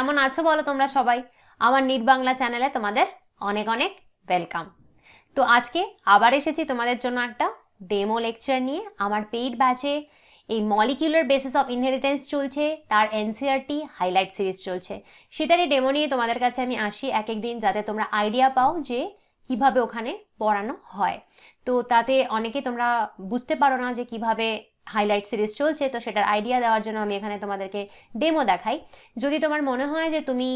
কেমন আছো বলো তোমরা সবাই আমার নিট বাংলা চ্যানেলে তোমাদের অনেক অনেক ওয়েলকাম তো আজকে আবার এসেছি তোমাদের জন্য একটা ডেমো লেকচার নিয়ে আমার পেইড ব্যাচে এই মলিকিউলার বেসিস অফ ইনহেরিটেন্স চলছে তার এনসিআরটি হাইলাইট সিরিজ চলছে সেটারই ডেমো নিয়ে তোমাদের কাছে আমি আসি এক একদিন যাতে তোমরা আইডিয়া পাও যে কিভাবে ওখানে পড়ানো হয় তো তাতে অনেকে তোমরা বুঝতে পারো না যে কিভাবে হাইলাইট সিরিজ চলছে তো সেটার আইডিয়া দেওয়ার জন্য আমি এখানে তোমাদেরকে ডেমো দেখাই যদি তোমার মনে হয় যে তুমি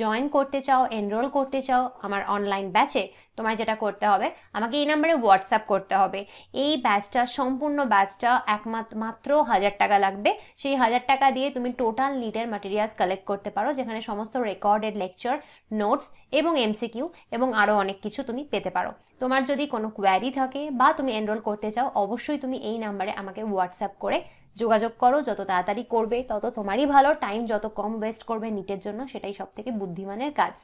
জয়েন করতে চাও এনরোল করতে চাও আমার অনলাইন ব্যাচে তোমায় যেটা করতে হবে আমাকে এই নাম্বারে হোয়াটসঅ্যাপ করতে হবে এই ব্যাচটা সম্পূর্ণ ব্যাচটা একমাত্র মাত্র হাজার টাকা লাগবে সেই হাজার টাকা দিয়ে তুমি টোটাল নিটের ম্যাটেরিয়ালস কালেক্ট করতে পারো যেখানে সমস্ত রেকর্ডেড লেকচার নোটস এবং এমসিকিউ এবং আরও অনেক কিছু তুমি পেতে পারো তোমার যদি কোনো কোয়ারি থাকে বা তুমি এনরোল করতে চাও অবশ্যই তুমি এই নাম্বারে আমাকে হোয়াটসঅ্যাপ করে যোগাযোগ করো যত তাড়াতাড়ি করবে তত তোমারই ভালো টাইম যত কম ওয়েস্ট করবে নিটের জন্য সেটাই সব থেকে বুদ্ধিমানের কাজ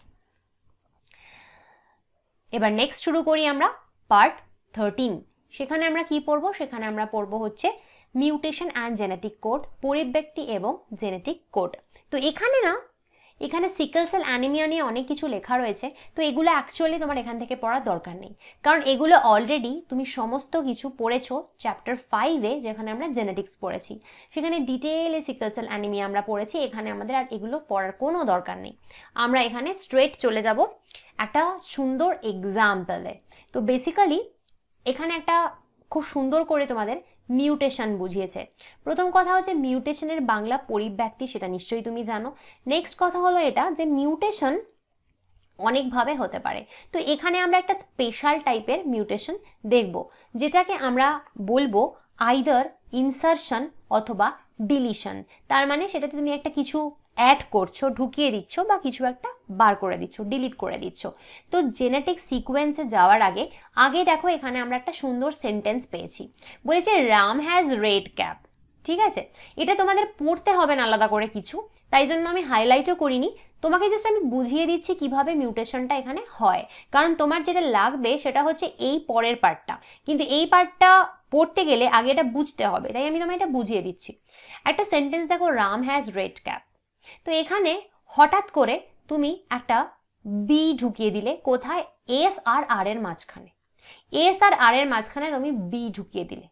এবার নেক্সট শুরু করি আমরা পার্ট থার্টিন সেখানে আমরা কি পড়বো সেখানে আমরা পড়বো হচ্ছে মিউটেশন অ্যান্ড জেনেটিক কোড পরিব্যক্তি এবং জেনেটিক কোড তো এখানে না এখানে সিকেল সেল অ্যানিমিয়া নিয়ে অনেক কিছু লেখা রয়েছে তো এগুলো অ্যাকচুয়ালি তোমার এখান থেকে পড়ার দরকার নেই কারণ এগুলো অলরেডি তুমি সমস্ত কিছু পড়েছো চ্যাপ্টার ফাইভে যেখানে আমরা জেনেটিক্স পড়েছি সেখানে ডিটেলে সিকেল সেল অ্যানিমিয়া আমরা পড়েছি এখানে আমাদের আর এগুলো পড়ার কোনো দরকার নেই আমরা এখানে স্ট্রেট চলে যাব একটা সুন্দর এক্সাম্পলে তো বেসিক্যালি এখানে একটা খুব সুন্দর করে তোমাদের মিউটেশন বুঝিয়েছে প্রথম কথা হচ্ছে মিউটেশনের বাংলা পরিব্যক্তি সেটা নিশ্চয়ই তুমি জানো নেক্সট কথা হলো এটা যে মিউটেশন অনেকভাবে হতে পারে তো এখানে আমরা একটা স্পেশাল টাইপের মিউটেশন দেখব যেটাকে আমরা বলবো আইদার ইনসারশন অথবা ডিলিশন তার মানে সেটাতে তুমি একটা কিছু অ্যাড করছো ঢুকিয়ে দিচ্ছ বা কিছু একটা বার করে দিচ্ছ ডিলিট করে দিচ্ছ তো জেনেটিক সিকোয়েন্সে যাওয়ার আগে আগে দেখো এখানে আমরা একটা সুন্দর সেন্টেন্স পেয়েছি বলেছে রাম হ্যাজ রেড ক্যাপ ঠিক আছে এটা তোমাদের পড়তে হবে না আলাদা করে কিছু তাই জন্য আমি হাইলাইটও করিনি তোমাকে জাস্ট আমি বুঝিয়ে দিচ্ছি কিভাবে মিউটেশনটা এখানে হয় কারণ তোমার যেটা লাগবে সেটা হচ্ছে এই পরের পার্টটা কিন্তু এই পার্টটা পড়তে গেলে আগে এটা বুঝতে হবে তাই আমি তোমায় এটা বুঝিয়ে দিচ্ছি একটা সেন্টেন্স দেখো রাম হ্যাজ রেড ক্যাপ তো এখানে হঠাৎ করে তুমি একটা বি ঢুকিয়ে দিলে কোথায় এস আর আর এর মাঝখানে এস আর আর এর মাঝখানে তুমি বি ঢুকিয়ে দিলে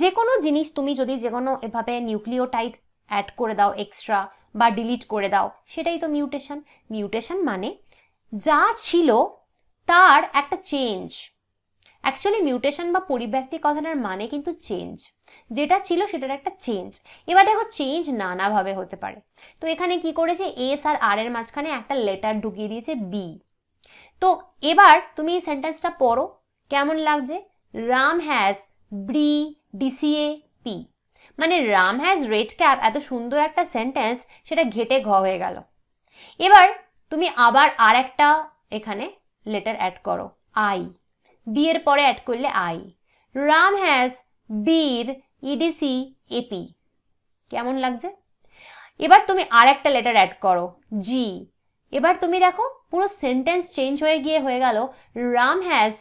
যে কোনো জিনিস তুমি যদি যে কোনো এভাবে নিউক্লিওটাইড অ্যাড করে দাও এক্সট্রা বা ডিলিট করে দাও সেটাই তো মিউটেশন মিউটেশন মানে যা ছিল তার একটা চেঞ্জ অ্যাকচুয়ালি মিউটেশন বা পরিব্যক্তি কথাটার মানে কিন্তু চেঞ্জ যেটা ছিল সেটার একটা চেঞ্জ এবার দেখো চেঞ্জ নানাভাবে হতে পারে তো এখানে কি করেছে এস আর আর এর মাঝখানে একটা লেটার ঢুকিয়ে দিয়েছে বি তো এবার তুমি এই সেন্টেন্সটা পড়ো কেমন লাগছে রাম হ্যাজ ব্রি ডিসিএ পি মানে রাম হ্যাজ রেড ক্যাপ এত সুন্দর একটা সেন্টেন্স সেটা ঘেটে ঘ হয়ে গেল এবার তুমি আবার আর একটা এখানে লেটার অ্যাড করো আই বিয়ের পরে অ্যাড করলে আই রাম হ্যাজ বীর ইডিসি e এপি কেমন লাগছে এবার তুমি আর একটা লেটার অ্যাড করো জি এবার তুমি দেখো পুরো সেন্টেন্স চেঞ্জ হয়ে গিয়ে হয়ে গেল Ram has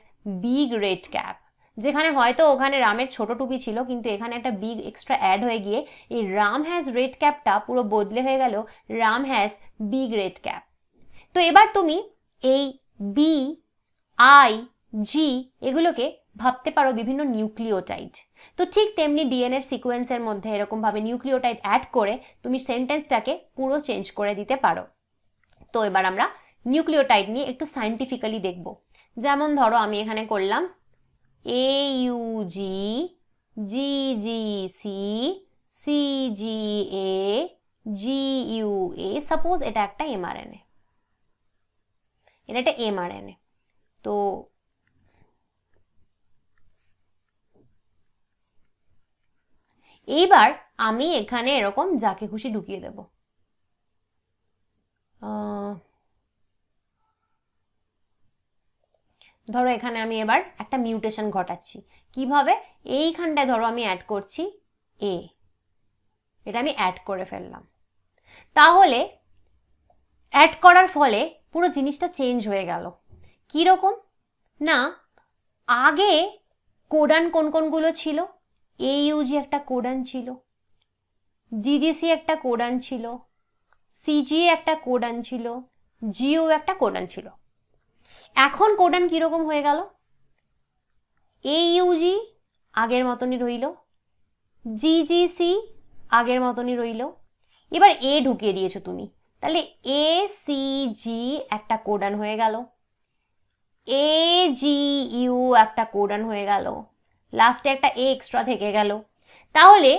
big red cap যেখানে হয়তো ওখানে রামের ছোট টুপি ছিল কিন্তু এখানে একটা বিগ এক্সট্রা অ্যাড হয়ে গিয়ে এই রাম হ্যাজ রেড ক্যাপটা পুরো বদলে হয়ে গেল Ram has big red cap তো এবার তুমি এই বি আই জি এগুলোকে ভাবতে পারো বিভিন্ন নিউক্লিওটাইড তো ঠিক তেমনি ডিএনএর সিকোয়েন্সের মধ্যে এরকমভাবে নিউক্লিওটাইড অ্যাড করে তুমি সেন্টেন্সটাকে পুরো চেঞ্জ করে দিতে পারো তো এবার আমরা নিউক্লিওটাইড নিয়ে একটু সায়েন্টিফিক্যালি দেখব যেমন ধরো আমি এখানে করলাম A U G G G C C G A G U A suppose এটা একটা এমআরএনএ এটা একটা এমআরএনএ তো এইবার আমি এখানে এরকম যাকে খুশি ঢুকিয়ে দেব ধরো এখানে আমি এবার একটা মিউটেশন ঘটাচ্ছি কিভাবে এইখানটায় ধরো আমি অ্যাড করছি এ এটা আমি অ্যাড করে ফেললাম তাহলে অ্যাড করার ফলে পুরো জিনিসটা চেঞ্জ হয়ে গেল কীরকম না আগে কোডান কোন কোনগুলো ছিল এইউজি একটা কোডান ছিল জিজিসি একটা কোডান ছিল সিজি একটা কোডান ছিল জিও একটা কোডান ছিল এখন কোডান কীরকম হয়ে গেল এইউজি আগের মতনই রইল জিজিসি আগের মতনই রইল এবার এ ঢুকিয়ে দিয়েছো তুমি তাহলে এ সি জি একটা কোডান হয়ে গেল এ জি ইউ একটা কোডান হয়ে গেল লাস্টে একটা এ এক্সট্রা থেকে গেল তাহলে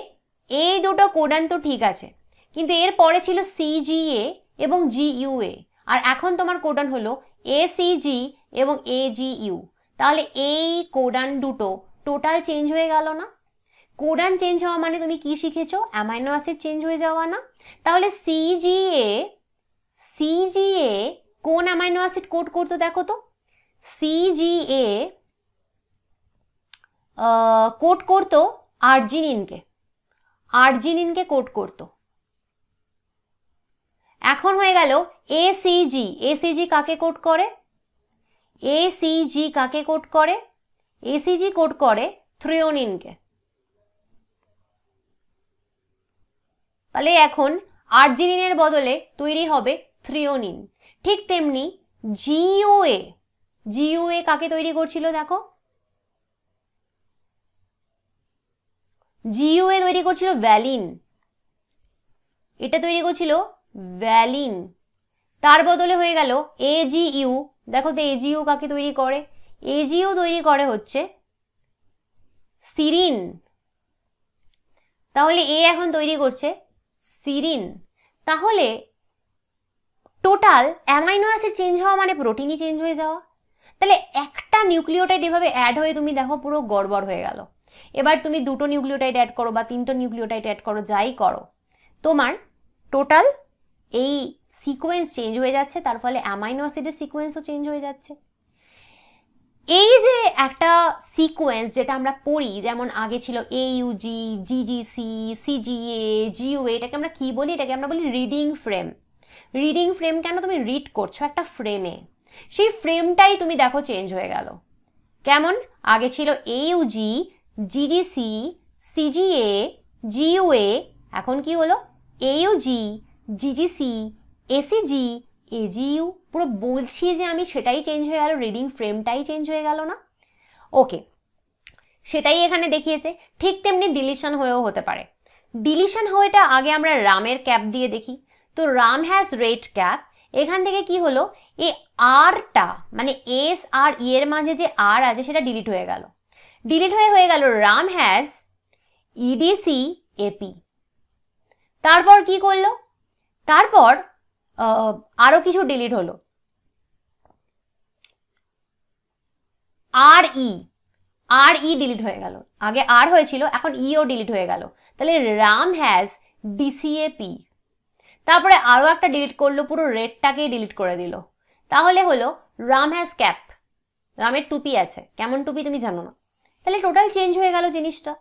এই দুটো কোডান তো ঠিক আছে কিন্তু এর পরে ছিল সিজিএ এবং জিইউএ আর এখন তোমার কোডান হলো এসিজি এবং এজিইউ তাহলে এই কোডান দুটো টোটাল চেঞ্জ হয়ে গেল না কোডান চেঞ্জ হওয়া মানে তুমি কি শিখেছো অ্যামাইনো অ্যাসিড চেঞ্জ হয়ে যাওয়া না তাহলে সিজিএ সিজিএ কোন অ্যামাইনো অ্যাসিড কোড করতো দেখো তো সিজিএ কোট করতো আর্জিনিনকে আর্জিনিনকে কোট করতো এখন হয়ে গেল এসিজি এসিজি কাকে কোট করে এসিজি কাকে কোট করে এসিজি কোট করে থ্রিওনিনকে তাহলে এখন আর্জিনিনের বদলে তৈরি হবে থ্রিওনিন ঠিক তেমনি জিওএ জিওএ কাকে তৈরি করছিল দেখো জিইউএ তৈরি করছিল ভ্যালিন এটা তৈরি করছিল ভ্যালিন তার বদলে হয়ে গেল এজিইউ দেখো তো এজিইউ কাকে তৈরি করে এজিইউ তৈরি করে হচ্ছে সিরিন তাহলে এ এখন তৈরি করছে সিরিন তাহলে টোটাল অ্যামাইনো অ্যাসিড চেঞ্জ হওয়া মানে প্রোটিনই চেঞ্জ হয়ে যাওয়া তাহলে একটা নিউক্লিওটাইড এভাবে অ্যাড হয়ে তুমি দেখো পুরো গড়বড় হয়ে গেল এবার তুমি দুটো নিউক্লিওটাইড অ্যাড করো বা তিনটো নিউক্লিওটাইড অ্যাড করো যাই করো তোমার টোটাল এই সিকোয়েন্স চেঞ্জ হয়ে যাচ্ছে তার ফলে অ্যামাইনো অ্যাসিডের সিকোয়েন্সও চেঞ্জ হয়ে যাচ্ছে এই যে একটা সিকোয়েন্স যেটা আমরা পড়ি যেমন আগে ছিল এইউজি জিজিসি সিজিএ জিও এটাকে আমরা কি বলি এটাকে আমরা বলি রিডিং ফ্রেম রিডিং ফ্রেম কেন তুমি রিড করছো একটা ফ্রেমে সেই ফ্রেমটাই তুমি দেখো চেঞ্জ হয়ে গেল কেমন আগে ছিল এইউজি জিডিসি সিজিএ জিওএ এখন কি হলো এইউজি জিজিসি এসিজি এজিইউ পুরো বলছি যে আমি সেটাই চেঞ্জ হয়ে গেল রিডিং ফ্রেমটাই চেঞ্জ হয়ে গেল না ওকে সেটাই এখানে দেখিয়েছে ঠিক তেমনি ডিলিশন হয়েও হতে পারে ডিলিশন হয়েটা আগে আমরা রামের ক্যাপ দিয়ে দেখি তো রাম হ্যাজ রেড ক্যাপ এখান থেকে কি হলো এ আরটা মানে এস আর ই e এর মাঝে যে আর আছে সেটা ডিলিট হয়ে গেল ডিলিট হয়ে হয়ে গেল রাম হ্যাজ ইডিসি এপি তারপর কি করলো তারপর আরও কিছু ডিলিট হলো আর ই আর ই ডিলিট হয়ে গেল আগে আর হয়েছিল এখন ইও e ডিলিট হয়ে গেল তাহলে রাম হ্যাজ ডিসিএপি তারপরে আরও একটা ডিলিট করলো পুরো রেডটাকেই ডিলিট করে দিল তাহলে হলো রাম হ্যাজ ক্যাপ রামের টুপি আছে কেমন টুপি তুমি জানো না তাহলে টোটাল চেঞ্জ হয়ে গেল জিনিসটা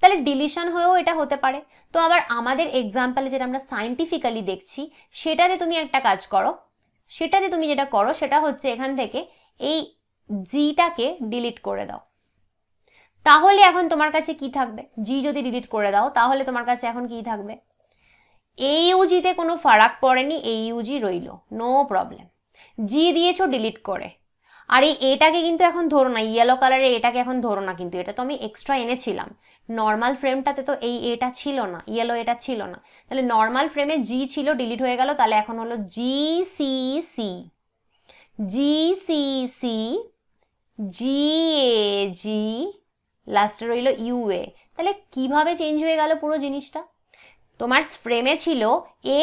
তাহলে ডিলিশন হয়েও এটা হতে পারে তো আবার আমাদের এক্সাম্পলে যেটা আমরা সায়েন্টিফিক্যালি দেখছি সেটাতে তুমি একটা কাজ করো সেটাতে তুমি যেটা করো সেটা হচ্ছে এখান থেকে এই জিটাকে ডিলিট করে দাও তাহলে এখন তোমার কাছে কি থাকবে জি যদি ডিলিট করে দাও তাহলে তোমার কাছে এখন কি থাকবে এই ইউজিতে কোনো ফারাক পড়েনি এই ইউজি রইল নো প্রবলেম জি দিয়েছো ডিলিট করে আর এই এটাকে কিন্তু এখন ধরো না ইয়েলো কালারের এটাকে এখন ধরো না কিন্তু এটা তো আমি এক্সট্রা এনেছিলাম নর্মাল ফ্রেমটাতে তো এই এটা ছিল না ইয়েলো এটা ছিল না তাহলে নর্মাল ফ্রেমে জি ছিল ডিলিট হয়ে গেল তাহলে এখন হলো G C C G C C G A G লাস্টে রইল এ তাহলে কিভাবে চেঞ্জ হয়ে গেল পুরো জিনিসটা তোমার ফ্রেমে ছিল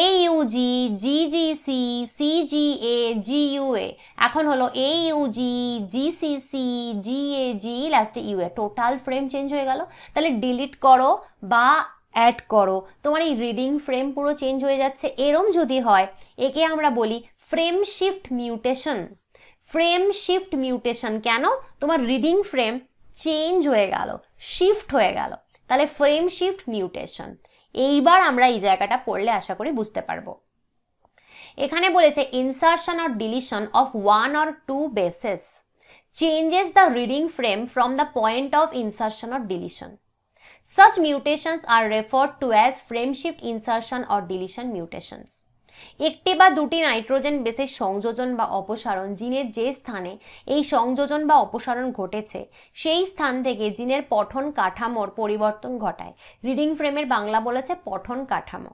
A U G G G C C G A G U A এখন হলো A U G G C C G A G লাস্টে U A total frame change হয়ে গেল তাহলে ডিলিট করো বা অ্যাড করো তোমার এই রিডিং ফ্রেম পুরো চেঞ্জ হয়ে যাচ্ছে এরম যদি হয় একে আমরা বলি frame shift mutation frame shift mutation কেন তোমার রিডিং ফ্রেম চেঞ্জ হয়ে গেল শিফট হয়ে গেল তাহলে ফ্রেম শিফট মিউটেশন এইবার আমরা এই জায়গাটা পড়লে আশা করি বুঝতে পারবো এখানে বলেছে insertion or deletion of one or two bases changes the reading frame from the point of insertion or deletion such mutations are refer to as frame shift insertion deletion mutations একটি বা দুটি নাইট্রোজেন বেসের সংযোজন বা অপসারণ জিনের যে স্থানে এই সংযোজন বা অপসারণ ঘটেছে সেই স্থান থেকে জিনের পঠন কাঠামোর পরিবর্তন ঘটায় রিডিং ফ্রেমের বাংলা বলেছে পঠন কাঠামো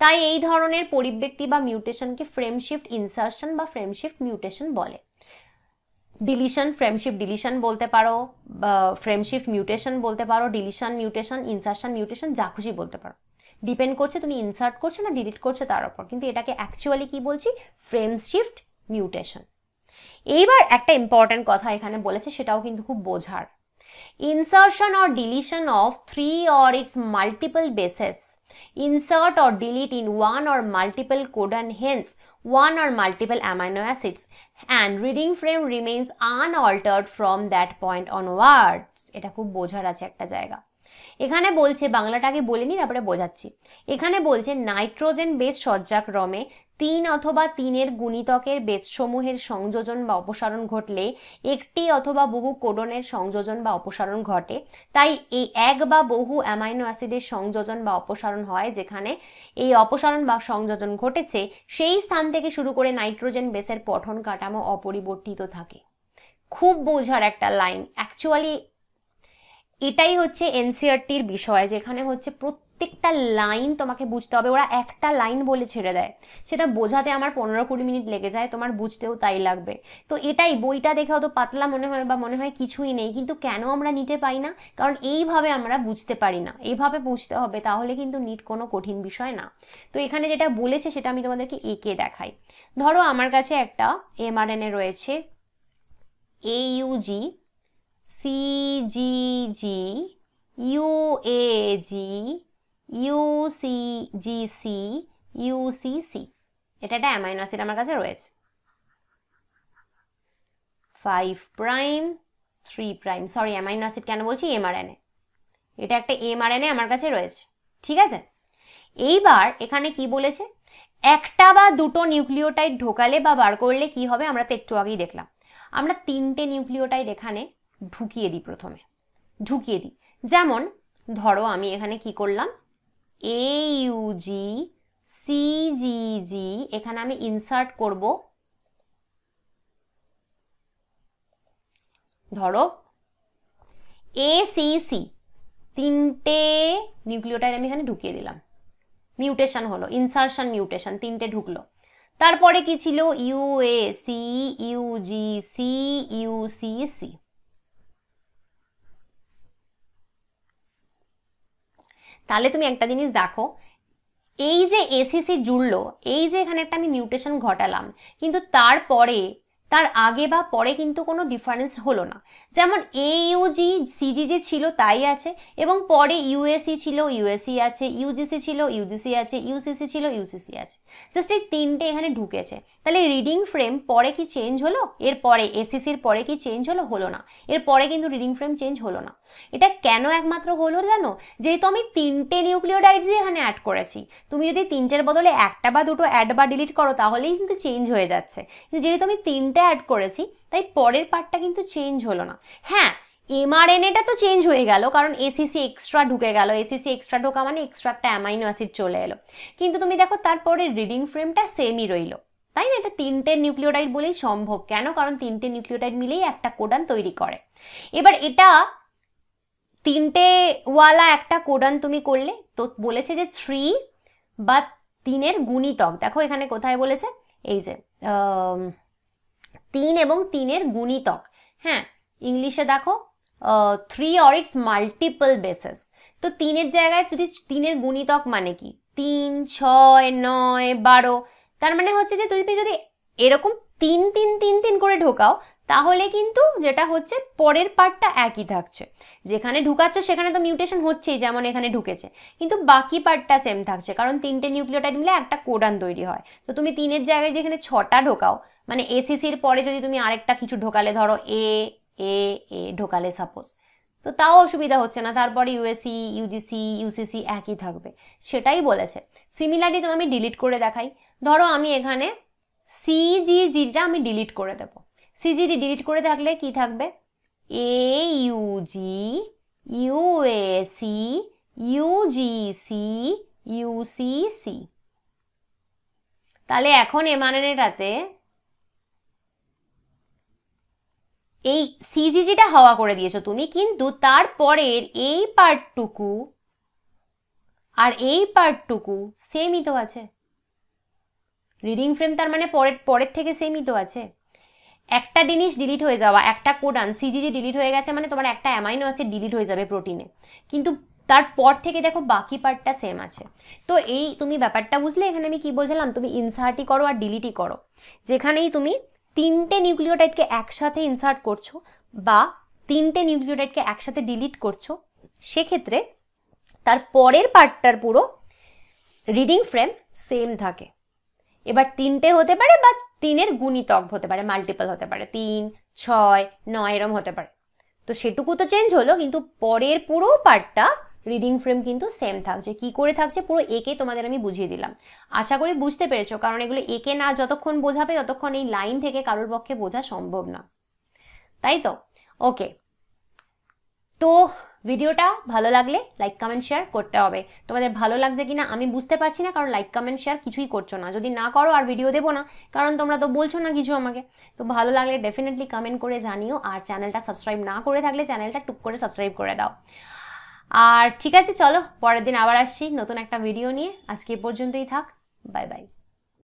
তাই এই ধরনের পরিব্যক্তি বা মিউটেশনকে ফ্রেমশিফট ইনসার্শন বা ফ্রেমশিফট মিউটেশন বলে ডিলিশন ফ্রেমশিপ ডিলিশন বলতে পারো বা ফ্রেমশিফট মিউটেশন বলতে পারো ডিলিশন মিউটেশন ইনসার্শন মিউটেশন যা খুশি বলতে পারো ডিপেন্ড করছে তুমি ইনসার্ট করছো না ডিলিট করছো তার উপর কিন্তু এটাকে অ্যাকচুয়ালি কি বলছি ফ্রেম শিফট মিউটেশন এইবার একটা ইম্পর্ট্যান্ট কথা এখানে বলেছে সেটাও কিন্তু খুব বোঝার insertion or deletion of three or its multiple bases insert or delete in one or multiple code and hence one or multiple amino acids and reading frame remains unaltered from that point on onwards এটা খুব বোঝার আছে একটা জায়গা এখানে বলছে বাংলাটাকে বলে নি তারপরে বোঝাচ্ছি এখানে বলছে নাইট্রোজেন বেস সজ্জাক্রমে তিন অথবা তিনের গুণিতকের বেদসমূহের সংযোজন বা অপসারণ ঘটলে একটি অথবা বহু কোডনের সংযোজন বা অপসারণ ঘটে তাই এই এক বা বহু অ্যামাইনো অ্যাসিডের সংযোজন বা অপসারণ হয় যেখানে এই অপসারণ বা সংযোজন ঘটেছে সেই স্থান থেকে শুরু করে নাইট্রোজেন বেসের পঠন কাঠামো অপরিবর্তিত থাকে খুব বোঝার একটা লাইন অ্যাকচুয়ালি এটাই হচ্ছে এনসিআরটির বিষয় যেখানে হচ্ছে প্রত্যেকটা লাইন তোমাকে বুঝতে হবে ওরা একটা লাইন বলে ছেড়ে দেয় সেটা বোঝাতে আমার পনেরো কুড়ি মিনিট লেগে যায় তোমার বুঝতেও তাই লাগবে তো এটাই বইটা দেখে হয়তো পাতলা মনে হয় বা মনে হয় কিছুই নেই কিন্তু কেন আমরা নিটে পাই না কারণ এইভাবে আমরা বুঝতে পারি না এইভাবে বুঝতে হবে তাহলে কিন্তু নিট কোনো কঠিন বিষয় না তো এখানে যেটা বলেছে সেটা আমি তোমাদেরকে এঁকে দেখাই ধরো আমার কাছে একটা এমআরএনএ রয়েছে এ CGG, UAG, UCGC, UCC এটা একটা অ্যামাইনো অ্যাসিড আমার কাছে রয়েছে five prime three prime sorry amino acid কেন বলছি এমআরএনএ এটা একটা এমআরএনএ আমার কাছে রয়েছে ঠিক আছে এইবার এখানে কি বলেছে একটা বা দুটো নিউক্লিওটাইড ঢোকালে বা বার করলে কি হবে আমরা তো একটু আগেই দেখলাম আমরা তিনটে নিউক্লিওটাইড এখানে ঢুকিয়ে দিই প্রথমে ঢুকিয়ে দিই যেমন ধরো আমি এখানে কি করলাম এ ইউজি সিজিজি জি এখানে আমি ইনসার্ট করব ধরো এ সি সি তিনটে নিউক্লিওটাইড আমি এখানে ঢুকিয়ে দিলাম মিউটেশন হলো ইনসার্শন মিউটেশন তিনটে ঢুকলো তারপরে কি ছিল U A C U G C U C C তাহলে তুমি একটা জিনিস দেখো এই যে এসিসি জুড়লো এই যে এখানে একটা আমি মিউটেশন ঘটালাম কিন্তু তারপরে তার আগে বা পরে কিন্তু কোনো ডিফারেন্স হলো না যেমন এইউজি সিজি যে ছিল তাই আছে এবং পরে ইউএসি ছিল ইউএসি আছে ইউজিসি ছিল ইউজিসি আছে ইউসিসি ছিল ইউসিসি আছে জাস্ট এই তিনটে এখানে ঢুকেছে তাহলে রিডিং ফ্রেম পরে কি চেঞ্জ হলো এর পরে এসিসির পরে কি চেঞ্জ হলো হলো না এর পরে কিন্তু রিডিং ফ্রেম চেঞ্জ হলো না এটা কেন একমাত্র হলো জানো যেহেতু আমি তিনটে নিউক্লিওডাইডসই এখানে অ্যাড করেছি তুমি যদি তিনটের বদলে একটা বা দুটো অ্যাড বা ডিলিট করো তাহলেই কিন্তু চেঞ্জ হয়ে যাচ্ছে কিন্তু যেহেতু আমি তিনটে অ্যাড করেছি তাই পরের পার্টটা কিন্তু চেঞ্জ হলো না হ্যাঁ এমআরএনএটা তো চেঞ্জ হয়ে গেল কারণ এসিসি এক্সট্রা ঢুকে গেল এসিসি এক্সট্রা ঢোকা মানে এক্সট্রা একটা অ্যামাইনো অ্যাসিড চলে এলো কিন্তু তুমি দেখো তারপরে রিডিং ফ্রেমটা সেমই রইল তাই না এটা তিনটে নিউক্লিওটাইড বলেই সম্ভব কেন কারণ তিনটে নিউক্লিওটাইড মিলেই একটা কোডান তৈরি করে এবার এটা তিনটে ওয়ালা একটা কোডান তুমি করলে তো বলেছে যে থ্রি বা তিনের গুণিতক দেখো এখানে কোথায় বলেছে এই যে তিন এবং তিনের গুণিতক হ্যাঁ ইংলিশে দেখো three or its multiple bases তো তিনের জায়গায় যদি তিনের গুণিতক মানে কি তিন ছয় নয় বারো তার মানে হচ্ছে যে তুমি যদি এরকম তিন তিন তিন তিন করে ঢোকাও তাহলে কিন্তু যেটা হচ্ছে পরের পার্টটা একই থাকছে যেখানে ঢুকাচ্ছ সেখানে তো মিউটেশন হচ্ছেই যেমন এখানে ঢুকেছে কিন্তু বাকি পার্টটা সেম থাকছে কারণ তিনটে নিউক্লিওটাইড মিলে একটা কোডান তৈরি হয় তো তুমি তিনের জায়গায় যেখানে ছটা ঢোকাও মানে এসিসির পরে যদি তুমি আরেকটা কিছু ঢোকালে ধরো এ এ এ ঢোকালে সাপোজ তো তাও অসুবিধা হচ্ছে না তারপরে ইউএসি ইউজিসি ইউসিসি একই থাকবে সেটাই বলেছে সিমিলারলি তুমি আমি ডিলিট করে দেখাই ধরো আমি এখানে সিজিজিটা আমি ডিলিট করে দেবো সিজিডি ডিলিট করে থাকলে কি থাকবে A U G U A C U G C U C C তাহলে এখন এমআরএনএটাতে এই সিজিজিটা হাওয়া করে দিয়েছো তুমি কিন্তু তারপরের এই পার্টটুকু আর এই পার্টটুকু সেমই তো আছে রিডিং ফ্রেম তার মানে পরের পরের থেকে সেমই তো আছে একটা জিনিস ডিলিট হয়ে যাওয়া একটা কোডান সিজিজি ডিলিট হয়ে গেছে মানে তোমার একটা অ্যামাইনো আছে ডিলিট হয়ে যাবে প্রোটিনে কিন্তু তারপর থেকে দেখো বাকি পার্টটা সেম আছে তো এই তুমি ব্যাপারটা বুঝলে এখানে আমি কি বোঝালাম তুমি ইনসার্টই করো আর ডিলিটই করো যেখানেই তুমি তিনটে নিউক্লিওটাইডকে একসাথে ইনসার্ট করছো বা তিনটে নিউক্লিওটাইডকে একসাথে ডিলিট করছো সেক্ষেত্রে তার পরের পার্টটার পুরো রিডিং ফ্রেম সেম থাকে এবার তিনটে হতে পারে বা তিনের গুণিতক হতে পারে মাল্টিপল হতে পারে তিন ছয় নয় এরম হতে পারে তো সেটুকু তো চেঞ্জ হলো কিন্তু পরের পুরো পার্টটা রিডিং ফ্রেম কিন্তু সেম থাকছে কি করে থাকছে পুরো একে তোমাদের আমি বুঝিয়ে দিলাম আশা করি বুঝতে পেরেছো কারণ এগুলো একে না যতক্ষণ বোঝাবে ততক্ষণ এই লাইন থেকে কারোর পক্ষে বোঝা সম্ভব না তাই তো ওকে তো ভিডিওটা ভালো লাগলে লাইক কমেন্ট শেয়ার করতে হবে তোমাদের ভালো লাগছে কিনা আমি বুঝতে পারছি না কারণ লাইক কমেন্ট শেয়ার কিছুই করছো না যদি না করো আর ভিডিও দেবো না কারণ তোমরা তো বলছো না কিছু আমাকে তো ভালো লাগলে ডেফিনেটলি কমেন্ট করে জানিও আর চ্যানেলটা সাবস্ক্রাইব না করে থাকলে চ্যানেলটা টুক করে সাবস্ক্রাইব করে দাও আর ঠিক আছে চলো পরের দিন আবার আসছি নতুন একটা ভিডিও নিয়ে আজকে পর্যন্তই থাক বাই বাই